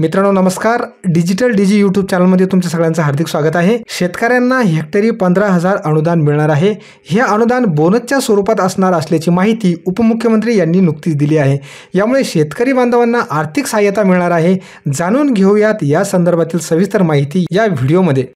मित्रांनो नमस्कार डिजिटल डिजी यूट्यूब चॅनलमध्ये तुमच्या सगळ्यांचं हार्दिक स्वागत आहे शेतकऱ्यांना हेक्टरी पंधरा हजार अनुदान मिळणार आहे हे अनुदान बोनसच्या स्वरूपात असणार असल्याची माहिती उपमुख्यमंत्री यांनी नुकतीच दिली आहे यामुळे शेतकरी बांधवांना आर्थिक सहाय्यता मिळणार आहे जाणून घेऊयात या संदर्भातील सविस्तर माहिती या व्हिडिओमध्ये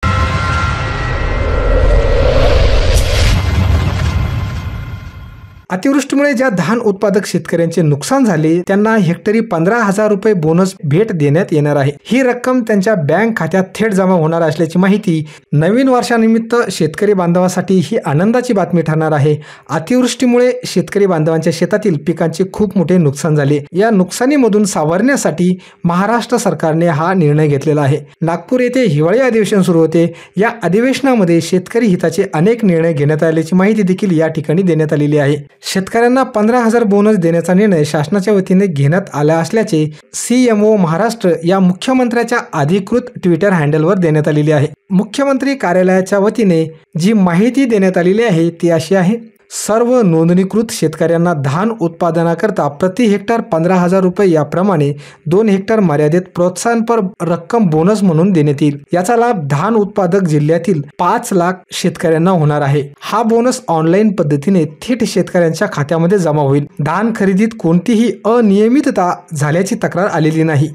अतिवृष्टीमुळे ज्या धान उत्पादक शेतकऱ्यांचे नुकसान झाले त्यांना हेक्टरी पंधरा हजार रुपये बोनस भेट देण्यात येणार आहे ही रक्कम त्यांच्या बँक खात्यात थेट जमा होणार असल्याची माहिती नवीन वर्षानिमित्त शेतकरी बांधवासाठी ही आनंदाची बातमी ठरणार आहे अतिवृष्टीमुळे शेतकरी बांधवांच्या शेतातील पिकांचे खूप मोठे नुकसान झाले या नुकसानीमधून सावरण्यासाठी महाराष्ट्र सरकारने हा निर्णय घेतलेला आहे नागपूर येथे हिवाळी अधिवेशन सुरू होते या अधिवेशनामध्ये शेतकरी हिताचे अनेक निर्णय घेण्यात आल्याची माहिती देखील या ठिकाणी देण्यात आलेली आहे शेतकऱ्यांना पंधरा हजार बोनस देण्याचा निर्णय शासनाच्या वतीने घेण्यात आला असल्याचे सी एम ओ महाराष्ट्र या मुख्यमंत्र्याच्या अधिकृत ट्विटर हँडलवर देण्यात आलेली आहे मुख्यमंत्री कार्यालयाच्या वतीने जी माहिती देण्यात आलेली आहे ती अशी आहे सर्व नोंदणीकृत शेतकऱ्यांना धान उत्पादनाकरता प्रति हेक्टर पंधरा हजार रुपये याप्रमाणे दोन हेक्टर मर्यादेत प्रोत्साहनपर रक्कम बोनस म्हणून देण्यात येईल याचा लाभ धान उत्पादक जिल्ह्यातील पाच लाख शेतकऱ्यांना होणार आहे हा बोनस ऑनलाईन पद्धतीने थेट शेतकऱ्यांच्या खात्यामध्ये जमा होईल धान खरेदीत कोणतीही अनियमितता झाल्याची तक्रार आलेली नाही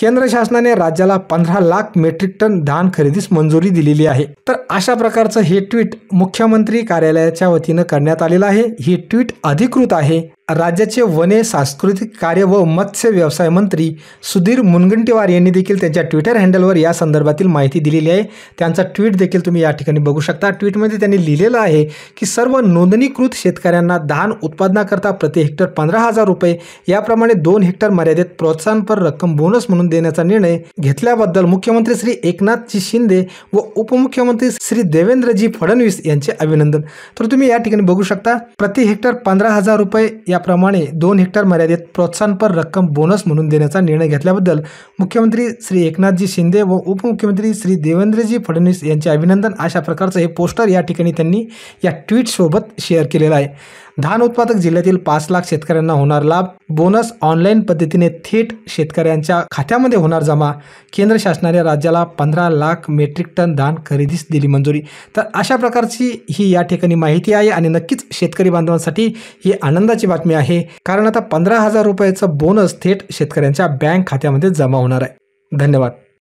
केंद्र शासनाने राज्याला पंधरा लाख मेट्रिक टन धान खरेदीस मंजुरी दिलेली आहे तर अशा प्रकारचं हे ट्विट मुख्यमंत्री कार्यालयाच्या वतीनं करण्यात करण्यात आलेला आहे ही ट्विट अधिकृत आहे राज्याचे वने सांस्कृतिक कार्य व मत्स्य व्यवसाय मंत्री सुधीर मुनगंटीवार यांनी देखील त्यांच्या ट्विटर हँडलवर या संदर्भातील माहिती दिलेली आहे त्यांचा ट्विट देखील तुम्ही या ठिकाणी बघू शकता ट्विटमध्ये त्यांनी लिहिलेलं आहे की सर्व नोंदणीकृत शेतकऱ्यांना धान उत्पादनाकरता प्रति हेक्टर पंधरा हजार रुपये याप्रमाणे दोन हेक्टर मर्यादेत प्रोत्साहनपर रक्कम बोनस म्हणून देण्याचा निर्णय घेतल्याबद्दल मुख्यमंत्री श्री एकनाथजी शिंदे व उपमुख्यमंत्री श्री देवेंद्रजी फडणवीस यांचे अभिनंदन तर तुम्ही या ठिकाणी बघू शकता प्रति हेक्टर पंधरा हजार रुपये याप्रमाणे दोन हेक्टर मर्यादेत प्रोत्साहनपर रक्कम बोनस म्हणून देण्याचा निर्णय घेतल्याबद्दल मुख्यमंत्री श्री एकनाथजी शिंदे व उपमुख्यमंत्री श्री देवेंद्रजी फडणवीस यांचे अभिनंदन अशा प्रकारचं हे पोस्टर या ठिकाणी त्यांनी या ट्विटसोबत शेअर केलेलं आहे धान उत्पादक जिल्ह्यातील पाच लाख शेतकऱ्यांना होणार लाभ बोनस ऑनलाईन पद्धतीने थेट शेतकऱ्यांच्या खात्यामध्ये होणार जमा केंद्र शासनाने राज्याला पंधरा लाख मेट्रिक टन धान खरेदीस दिली मंजुरी तर अशा प्रकारची ही या ठिकाणी माहिती आहे आणि नक्कीच शेतकरी बांधवांसाठी ही आनंदाची बातमी आहे कारण आता पंधरा हजार रुपयाचा बोनस थेट शेतकऱ्यांच्या बँक खात्यामध्ये जमा होणार आहे धन्यवाद